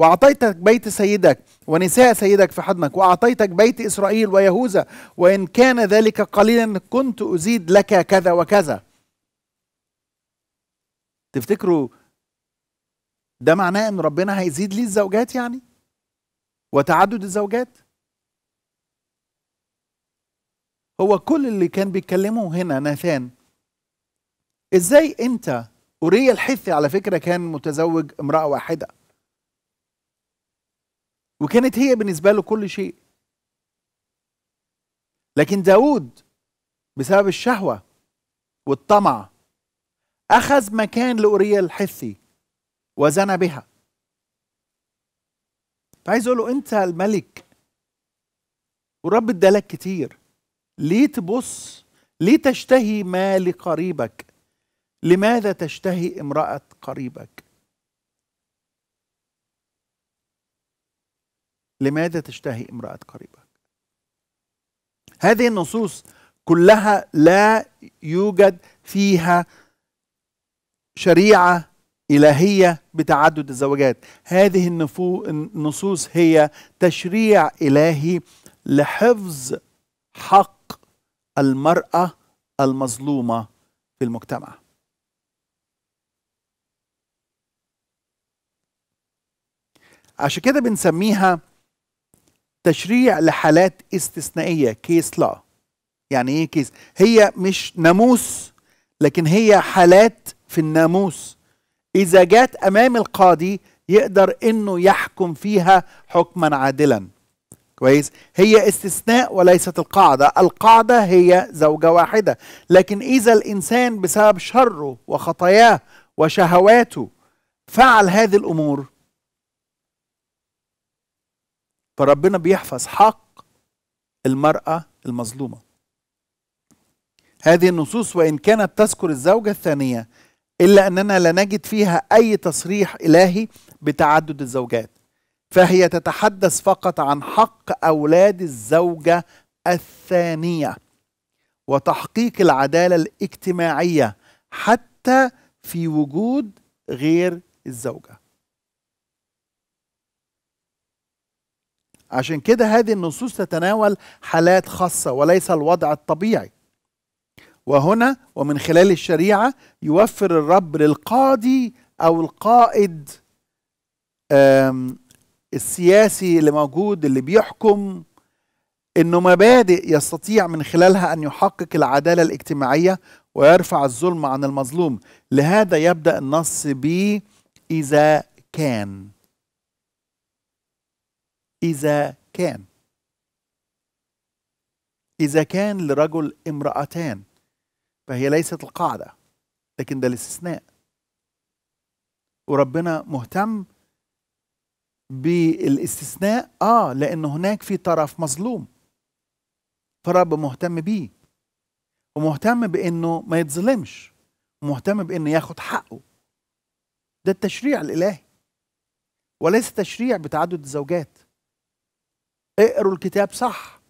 وأعطيتك بيت سيدك ونساء سيدك في حضنك وأعطيتك بيت إسرائيل ويهوذا وإن كان ذلك قليلا كنت أزيد لك كذا وكذا تفتكروا ده معناه ان ربنا هيزيد لي الزوجات يعني وتعدد الزوجات هو كل اللي كان بيتكلمه هنا ناثان ازاي انت اوريا الحثي على فكره كان متزوج امراه واحده وكانت هي بالنسبة له كل شيء لكن داود بسبب الشهوة والطمع أخذ مكان لأوريا الحثي وزنى بها فعايز أقول له أنت الملك ورب ادالك كتير ليه تبص ليه تشتهي ما لقريبك لماذا تشتهي امرأة قريبك لماذا تشتهي امرأة قريبك هذه النصوص كلها لا يوجد فيها شريعة إلهية بتعدد الزوجات هذه النصوص هي تشريع إلهي لحفظ حق المرأة المظلومة في المجتمع عشان كده بنسميها تشريع لحالات استثنائيه كيس لا يعني ايه كيس هي مش ناموس لكن هي حالات في الناموس اذا جات امام القاضي يقدر انه يحكم فيها حكما عادلا كويس هي استثناء وليست القاعده القاعده هي زوجه واحده لكن اذا الانسان بسبب شره وخطاياه وشهواته فعل هذه الامور فربنا بيحفظ حق المرأة المظلومة هذه النصوص وإن كانت تذكر الزوجة الثانية إلا أننا لا نجد فيها أي تصريح إلهي بتعدد الزوجات فهي تتحدث فقط عن حق أولاد الزوجة الثانية وتحقيق العدالة الاجتماعية حتى في وجود غير الزوجة عشان كده هذه النصوص تتناول حالات خاصة وليس الوضع الطبيعي وهنا ومن خلال الشريعة يوفر الرب للقاضي أو القائد السياسي اللي موجود اللي بيحكم انه مبادئ يستطيع من خلالها ان يحقق العداله الاجتماعيه ويرفع الظلم عن المظلوم لهذا يبدا النص ب اذا كان إذا كان إذا كان لرجل امرأتان فهي ليست القاعدة لكن ده الاستثناء وربنا مهتم بالاستثناء آه لأن هناك في طرف مظلوم فرب مهتم بيه ومهتم بأنه ما يتظلمش ومهتم بأنه ياخد حقه ده التشريع الإلهي وليس تشريع بتعدد الزوجات اقروا الكتاب صح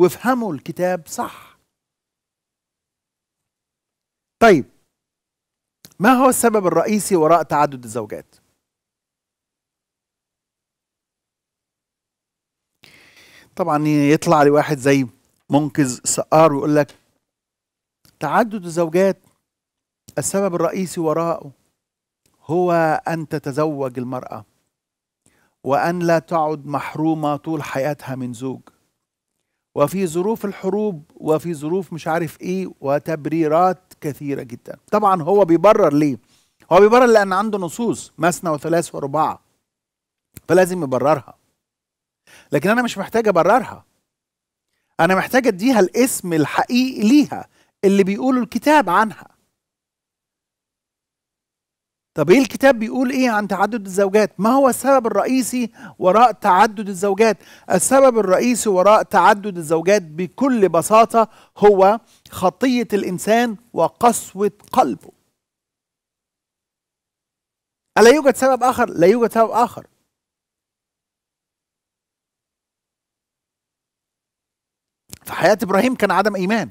وافهموا الكتاب صح طيب ما هو السبب الرئيسي وراء تعدد الزوجات طبعا يطلع لي واحد زي منقذ سقار ويقول لك تعدد الزوجات السبب الرئيسي وراءه هو ان تتزوج المراه وأن لا تعد محرومة طول حياتها من زوج وفي ظروف الحروب وفي ظروف مش عارف ايه وتبريرات كثيرة جدا طبعا هو بيبرر ليه هو بيبرر لأن عنده نصوص مثنى وثلاث وأربعة فلازم يبررها لكن أنا مش محتاج أبررها أنا محتاج أديها الاسم الحقيقي ليها اللي بيقوله الكتاب عنها طب ايه الكتاب بيقول ايه عن تعدد الزوجات ما هو السبب الرئيسي وراء تعدد الزوجات السبب الرئيسي وراء تعدد الزوجات بكل بساطه هو خطيه الانسان وقسوه قلبه الا يوجد سبب اخر لا يوجد سبب اخر في حياه ابراهيم كان عدم ايمان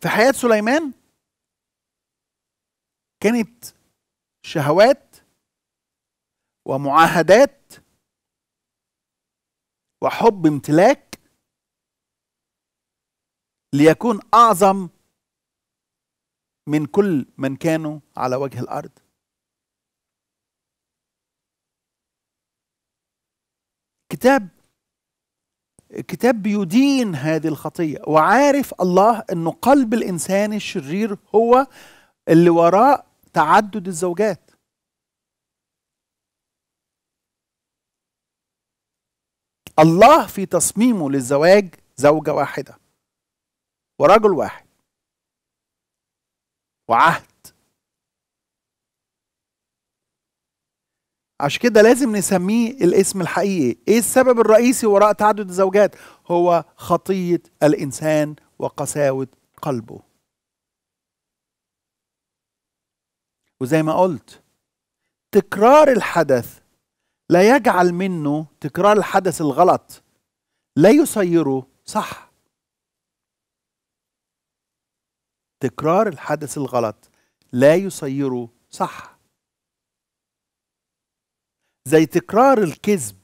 في حياه سليمان كانت شهوات ومعاهدات وحب امتلاك ليكون اعظم من كل من كانوا على وجه الارض كتاب كتاب بيدين هذه الخطيه وعارف الله انه قلب الانسان الشرير هو اللي وراء تعدد الزوجات الله في تصميمه للزواج زوجة واحدة ورجل واحد وعهد عشان كده لازم نسميه الاسم الحقيقي ايه السبب الرئيسي وراء تعدد الزوجات هو خطيه الانسان وقساوه قلبه وزي ما قلت تكرار الحدث لا يجعل منه تكرار الحدث الغلط لا يصيره صح تكرار الحدث الغلط لا يصيره صح زي تكرار الكذب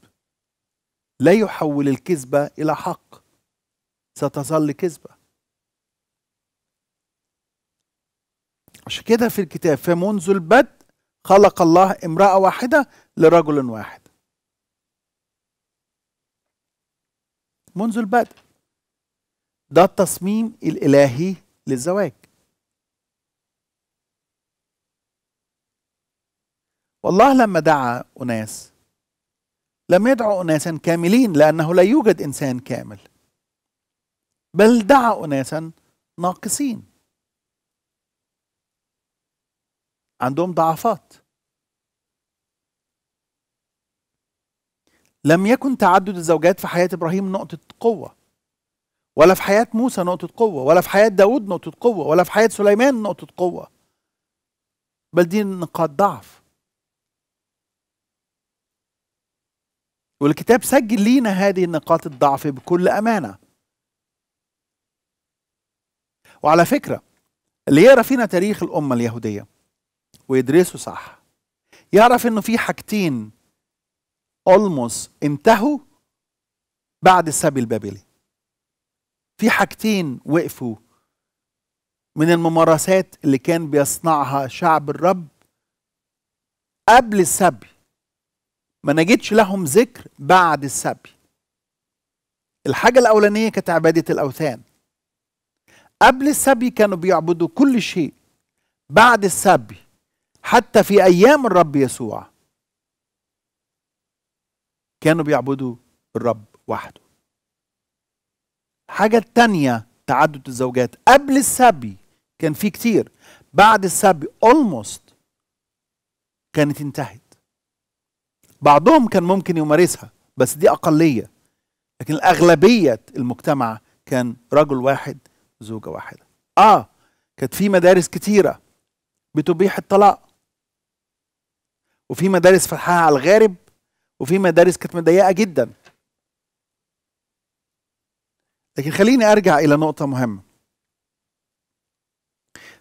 لا يحول الكذبة إلى حق ستظل كذبة عشان كده في الكتاب فمنذ البدء خلق الله امرأة واحدة لرجل واحد منذ البدء ده التصميم الإلهي للزواج والله لما دعا أناس لم يدعو أناسا كاملين لأنه لا يوجد إنسان كامل بل دعا أناسا ناقصين عندهم ضعفات لم يكن تعدد الزوجات في حياة إبراهيم نقطة قوة ولا في حياة موسى نقطة قوة ولا في حياة داود نقطة قوة ولا في حياة سليمان نقطة قوة بل دي نقاط ضعف والكتاب سجل لينا هذه النقاط الضعف بكل أمانة وعلى فكرة اللي يقرأ فينا تاريخ الأمة اليهودية ويدرسه صح يعرف انه في حاجتين اولموس انتهوا بعد السبي البابلي في حاجتين وقفوا من الممارسات اللي كان بيصنعها شعب الرب قبل السبي ما نجدش لهم ذكر بعد السبي الحاجة الأولانية كانت عبادة الأوثان قبل السبي كانوا بيعبدوا كل شيء بعد السبي حتى في أيام الرب يسوع كانوا بيعبدوا الرب وحده حاجة تانية تعدد الزوجات قبل السبي كان في كتير بعد السبي اولموست كانت انتهت بعضهم كان ممكن يمارسها بس دي أقلية لكن الأغلبية المجتمع كان رجل واحد زوجة واحدة آه كانت في مدارس كتيرة بتبيح الطلاق وفي مدارس فتحها على الغارب وفي مدارس كانت مضيقه جدا لكن خليني ارجع الى نقطه مهمه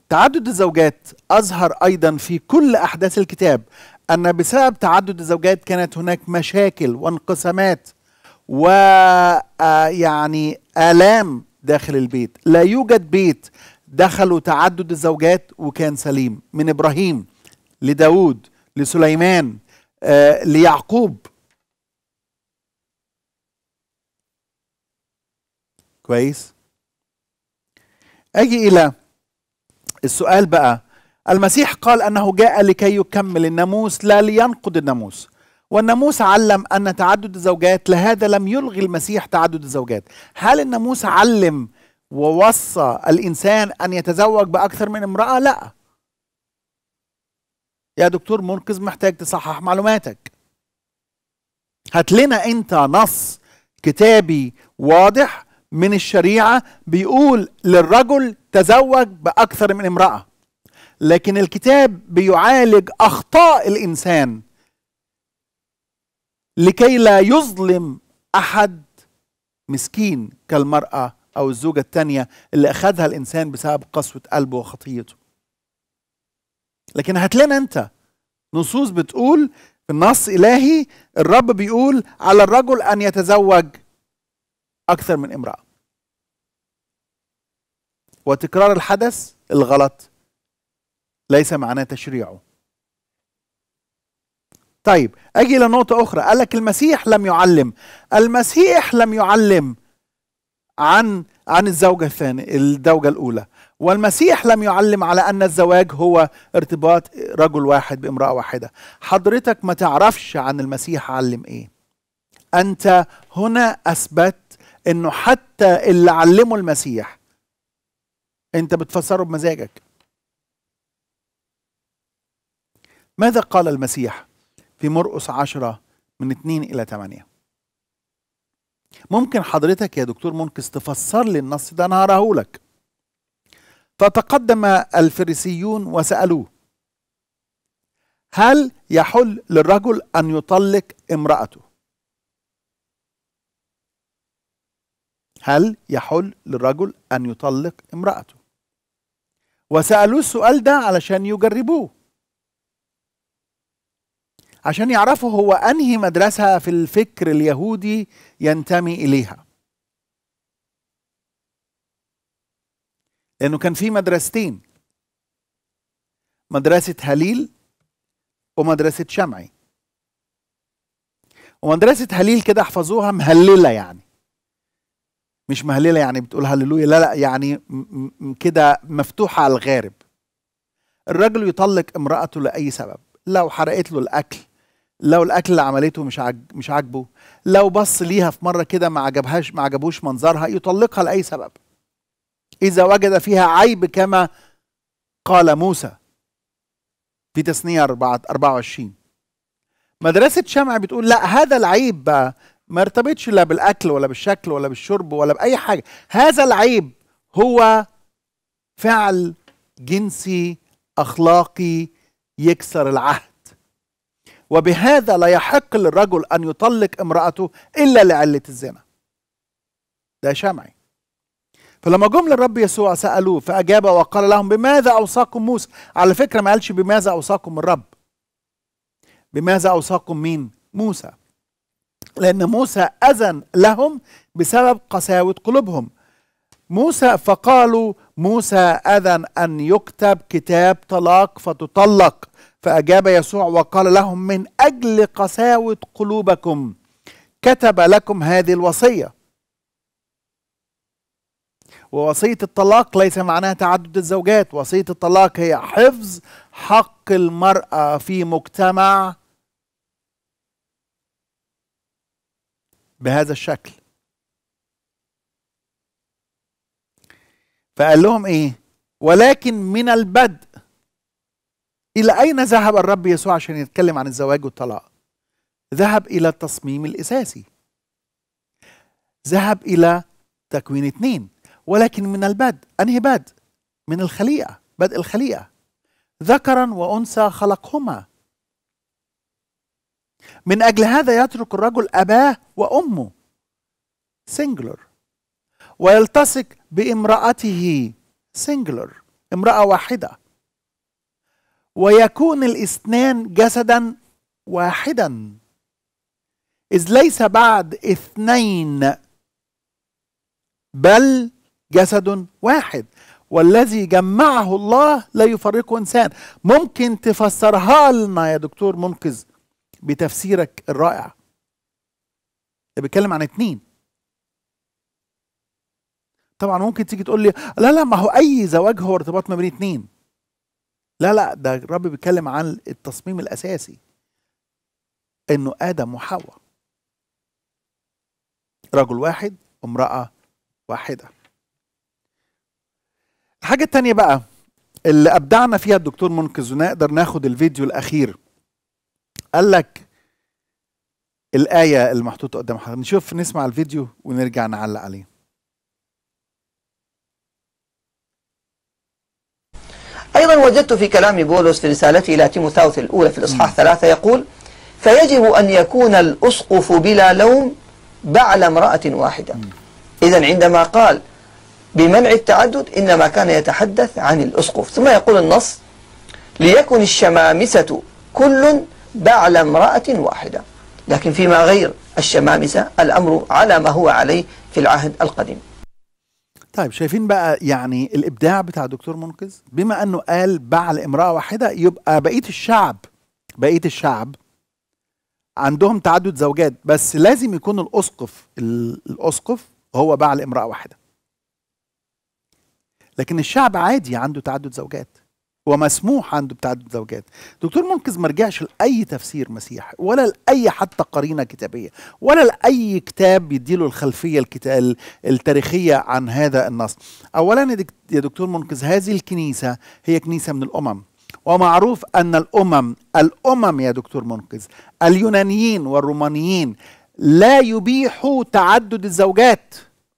تعدد الزوجات اظهر ايضا في كل احداث الكتاب ان بسبب تعدد الزوجات كانت هناك مشاكل وانقسامات ويعني آه، الام داخل البيت لا يوجد بيت دخلوا تعدد الزوجات وكان سليم من ابراهيم لداود لسليمان آه ليعقوب كويس اجي الى السؤال بقى المسيح قال انه جاء لكي يكمل الناموس لا لينقض الناموس والناموس علم ان تعدد الزوجات لهذا لم يلغي المسيح تعدد الزوجات هل الناموس علم ووصى الانسان ان يتزوج باكثر من امراه لا يا دكتور منقذ محتاج تصحح معلوماتك هات لنا انت نص كتابي واضح من الشريعه بيقول للرجل تزوج باكثر من امراه لكن الكتاب بيعالج اخطاء الانسان لكي لا يظلم احد مسكين كالمراه او الزوجه الثانيه اللي اخذها الانسان بسبب قسوه قلبه وخطيته لكن هات لنا انت نصوص بتقول في النص الهي الرب بيقول على الرجل ان يتزوج اكثر من امراه وتكرار الحدث الغلط ليس معناه تشريعه طيب اجي الى نقطه اخرى قال لك المسيح لم يعلم المسيح لم يعلم عن عن الزوجه الثانيه الزوجه الاولى والمسيح لم يعلم على ان الزواج هو ارتباط رجل واحد بامراه واحده حضرتك ما تعرفش عن المسيح علم ايه انت هنا اثبت انه حتى اللي علمه المسيح انت بتفسره بمزاجك ماذا قال المسيح في مرقس عشرة من 2 إلى 8 ممكن حضرتك يا دكتور منقذ تفسر لي النص ده أنا هقراه لك فتقدم الفريسيون وسألوه هل يحل للرجل أن يطلق امرأته هل يحل للرجل أن يطلق امرأته وسألوه السؤال ده علشان يجربوه عشان يعرفوا هو أنهي مدرسة في الفكر اليهودي ينتمي إليها لأنه كان في مدرستين مدرسة هليل ومدرسة شمعي ومدرسة هليل كده احفظوها مهللة يعني مش مهللة يعني بتقول هللويا لا لا يعني كده مفتوحة على الغارب الرجل يطلق امرأته لأي سبب لو حرقت له الأكل لو الأكل اللي عملته مش عج... مش عاجبه لو بص ليها في مرة كده ما عجبهاش ما عجبوش منظرها يطلقها لأي سبب إذا وجد فيها عيب كما قال موسى في تثنية 24 مدرسة شمع بتقول لا هذا العيب بقى ما ارتبطش لا بالأكل ولا بالشكل ولا بالشرب ولا بأي حاجة هذا العيب هو فعل جنسي أخلاقي يكسر العهد وبهذا لا يحق للرجل أن يطلق امرأته إلا لعلة الزنا ده شمعي فلما جم للرب يسوع سألوه فأجاب وقال لهم بماذا أوصاكم موسى على فكرة ما قالش بماذا أوصاكم الرب بماذا أوصاكم مين موسى لأن موسى أذن لهم بسبب قساوة قلوبهم موسى فقالوا موسى أذن أن يكتب كتاب طلاق فتطلق فأجاب يسوع وقال لهم من أجل قساوة قلوبكم كتب لكم هذه الوصية ووصية الطلاق ليس معناها تعدد الزوجات وصية الطلاق هي حفظ حق المرأة في مجتمع بهذا الشكل فقال لهم ايه ولكن من البدء الى اين ذهب الرب يسوع عشان يتكلم عن الزواج والطلاق ذهب الى التصميم الاساسي ذهب الى تكوين اثنين ولكن من البدء أنهي بدء من الخليقة بدء الخليقة ذكرا وأنثى خلقهما من أجل هذا يترك الرجل أباه وأمه سنجلر ويلتصق بامرأته سنجلر امرأة واحدة ويكون الاثنان جسدا واحدا إذ ليس بعد اثنين بل جسد واحد والذي جمعه الله لا يفرقه انسان ممكن تفسرها لنا يا دكتور منقذ بتفسيرك الرائع ده بيتكلم عن اتنين طبعا ممكن تيجي تقول لي لا لا ما هو اي زواج هو ارتباط ما بين اتنين لا لا ده الرب بيتكلم عن التصميم الاساسي انه ادم وحواء رجل واحد امراه واحده الحاجه التانية بقى اللي ابدعنا فيها الدكتور منقذ ونقدر ناخد الفيديو الاخير قال لك الايه المحطوطه قدام حضرتك نشوف نسمع الفيديو ونرجع نعلق عليه أيضا وجدت في كلام بولس في رسالته إلى تيموثاوس الأولى في الإصحاح ثلاثة يقول فيجب أن يكون الأسقف بلا لوم بعل امرأة واحدة إذا عندما قال بمنع التعدد إنما كان يتحدث عن الأسقف ثم يقول النص ليكن الشمامسة كل بعل امرأة واحدة لكن فيما غير الشمامسة الأمر على ما هو عليه في العهد القديم طيب شايفين بقى يعني الإبداع بتاع دكتور منقذ بما أنه قال بعل امرأة واحدة يبقى بقية الشعب بقية الشعب عندهم تعدد زوجات بس لازم يكون الأسقف الأسقف هو بعل امرأة واحدة لكن الشعب عادي عنده تعدد زوجات ومسموح عنده بتعدد زوجات دكتور منقذ ما رجعش لاي تفسير مسيحي ولا لاي حتى قرينه كتابيه ولا لاي كتاب يديله الخلفيه التاريخيه عن هذا النص اولا يا دكتور منقذ هذه الكنيسه هي كنيسه من الامم ومعروف ان الامم الامم يا دكتور منقذ اليونانيين والرومانيين لا يبيحوا تعدد الزوجات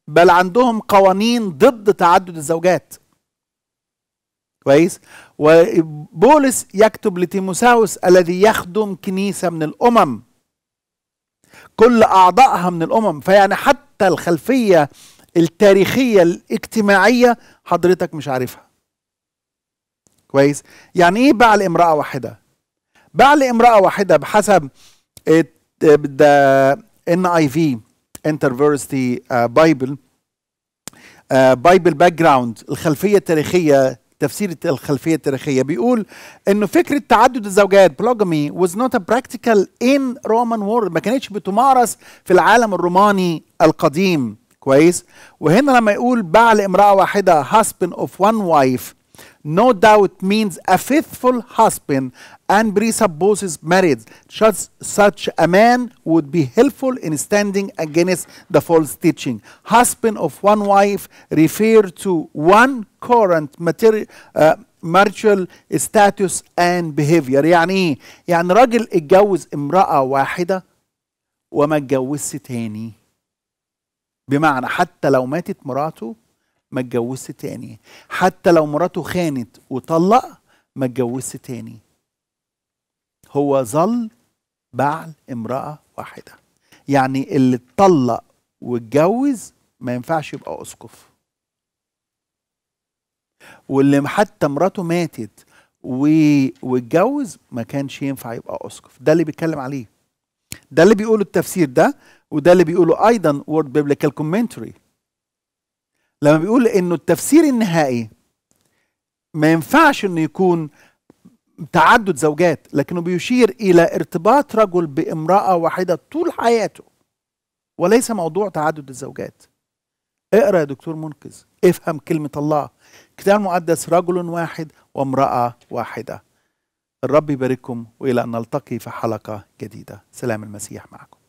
بل عندهم قوانين ضد تعدد الزوجات كويس وبولس يكتب لتيموساوس الذي يخدم كنيسه من الامم كل اعضائها من الامم فيعني حتى الخلفيه التاريخيه الاجتماعيه حضرتك مش عارفها كويس يعني ايه باع لامراه واحده باع لامراه واحده بحسب ده ان اي في انترفيرستي بايبل بايبل باك جراوند الخلفيه التاريخيه تفسير الخلفيه التاريخيه بيقول انه فكره تعدد الزوجات بلوجامي واز نوت ا براكتيكال ان رومان world ما كانتش بتمارس في العالم الروماني القديم كويس وهنا لما يقول باع لامراه واحده هاسبن اوف وان وايف no doubt means a faithful husband and presupposes marriage. Just such a man would be helpful in standing against the false teaching. Husband of one wife refers to one current material. Uh, marital status and behavior يعني ايه؟ يعني راجل اتجوز امرأة واحدة وما اتجوزش تاني بمعنى حتى لو ماتت مراته ما اتجوزش تاني حتى لو مراته خانت وطلق ما اتجوزش تاني هو ظل بعل امرأة واحدة يعني اللي اتطلق واتجوز ما ينفعش يبقى أسقف واللي حتى مراته ماتت واتجوز ما كانش ينفع يبقى أسقف ده اللي بيتكلم عليه ده اللي بيقوله التفسير ده وده اللي بيقوله أيضا وورد بيبليكال كومنتري لما بيقول انه التفسير النهائي ما ينفعش انه يكون تعدد زوجات لكنه بيشير الى ارتباط رجل بامراه واحده طول حياته وليس موضوع تعدد الزوجات اقرا يا دكتور منقذ افهم كلمه الله كتاب المقدس رجل واحد وامراه واحده الرب يبارككم والى ان نلتقي في حلقه جديده سلام المسيح معكم